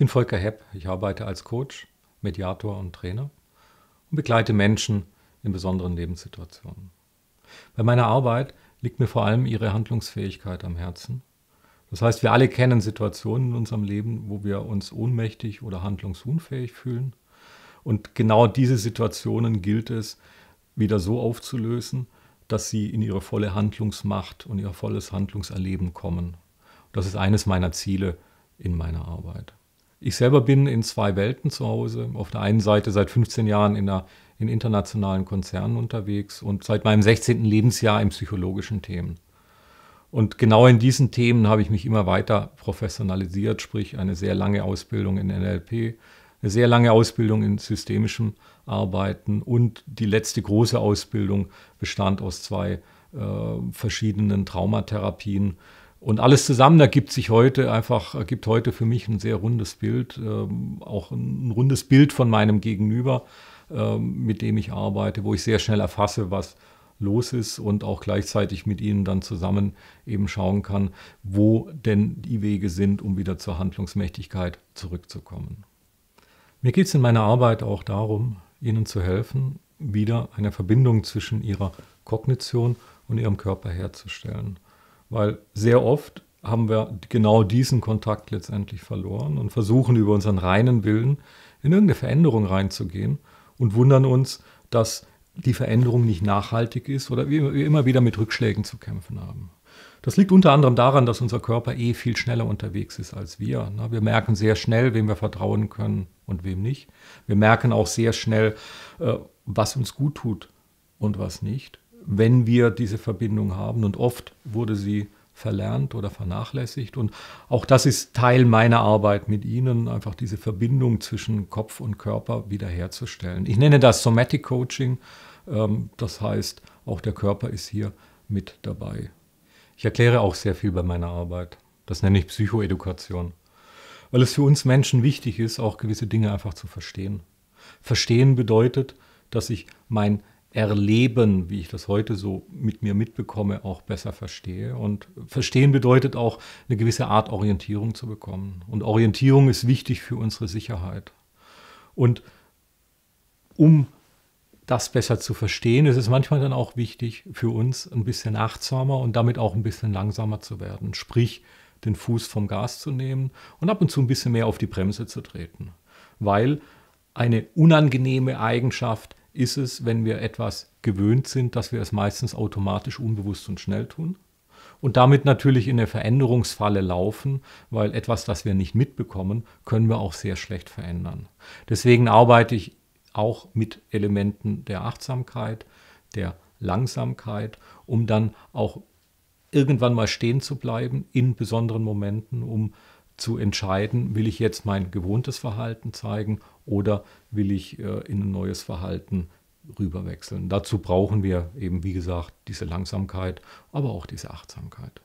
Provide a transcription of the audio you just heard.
bin Volker Hepp. Ich arbeite als Coach, Mediator und Trainer und begleite Menschen in besonderen Lebenssituationen. Bei meiner Arbeit liegt mir vor allem ihre Handlungsfähigkeit am Herzen. Das heißt, wir alle kennen Situationen in unserem Leben, wo wir uns ohnmächtig oder handlungsunfähig fühlen. Und genau diese Situationen gilt es wieder so aufzulösen, dass sie in ihre volle Handlungsmacht und ihr volles Handlungserleben kommen. Das ist eines meiner Ziele in meiner Arbeit. Ich selber bin in zwei Welten zu Hause. Auf der einen Seite seit 15 Jahren in, einer, in internationalen Konzernen unterwegs und seit meinem 16. Lebensjahr in psychologischen Themen. Und genau in diesen Themen habe ich mich immer weiter professionalisiert, sprich eine sehr lange Ausbildung in NLP, eine sehr lange Ausbildung in systemischem Arbeiten und die letzte große Ausbildung bestand aus zwei äh, verschiedenen Traumatherapien, und alles zusammen ergibt sich heute einfach, ergibt heute für mich ein sehr rundes Bild, ähm, auch ein, rundes Bild von meinem Gegenüber, ähm, mit dem ich arbeite, wo ich sehr schnell erfasse, was los ist und auch gleichzeitig mit ihnen dann zusammen eben schauen kann, wo denn die Wege sind, um wieder zur Handlungsmächtigkeit zurückzukommen. Mir geht es in meiner Arbeit auch darum, Ihnen zu helfen, wieder eine Verbindung zwischen Ihrer Kognition und Ihrem Körper herzustellen weil sehr oft haben wir genau diesen Kontakt letztendlich verloren und versuchen über unseren reinen Willen in irgendeine Veränderung reinzugehen und wundern uns, dass die Veränderung nicht nachhaltig ist oder wir immer wieder mit Rückschlägen zu kämpfen haben. Das liegt unter anderem daran, dass unser Körper eh viel schneller unterwegs ist als wir. Wir merken sehr schnell, wem wir vertrauen können und wem nicht. Wir merken auch sehr schnell, äh, was uns gut tut und was nicht wenn wir diese Verbindung haben. Und oft wurde sie verlernt oder vernachlässigt. Und auch das ist Teil meiner Arbeit mit Ihnen, einfach diese Verbindung zwischen Kopf und Körper wiederherzustellen. Ich nenne das Somatic Coaching. Ähm, das heißt, auch der Körper ist hier mit dabei. Ich erkläre auch sehr viel bei meiner Arbeit. Das nenne ich Psychoedukation. Weil es für uns Menschen wichtig ist, auch gewisse Dinge einfach zu verstehen. Verstehen bedeutet, dass ich mein Erleben, wie ich das heute so mit mir mitbekomme, auch besser verstehe. Und verstehen bedeutet auch eine gewisse Art Orientierung zu bekommen. Und Orientierung ist wichtig für unsere Sicherheit. Und um das besser zu verstehen, ist es manchmal dann auch wichtig für uns, ein bisschen achtsamer und damit auch ein bisschen langsamer zu werden. Sprich, den Fuß vom Gas zu nehmen und ab und zu ein bisschen mehr auf die Bremse zu treten. Weil eine unangenehme Eigenschaft ist es, wenn wir etwas gewöhnt sind, dass wir es meistens automatisch unbewusst und schnell tun. Und damit natürlich in der Veränderungsfalle laufen, weil etwas, das wir nicht mitbekommen, können wir auch sehr schlecht verändern. Deswegen arbeite ich auch mit Elementen der Achtsamkeit, der Langsamkeit, um dann auch irgendwann mal stehen zu bleiben in besonderen Momenten, um zu entscheiden, will ich jetzt mein gewohntes Verhalten zeigen oder will ich äh, in ein neues Verhalten rüberwechseln. Dazu brauchen wir eben, wie gesagt, diese Langsamkeit, aber auch diese Achtsamkeit.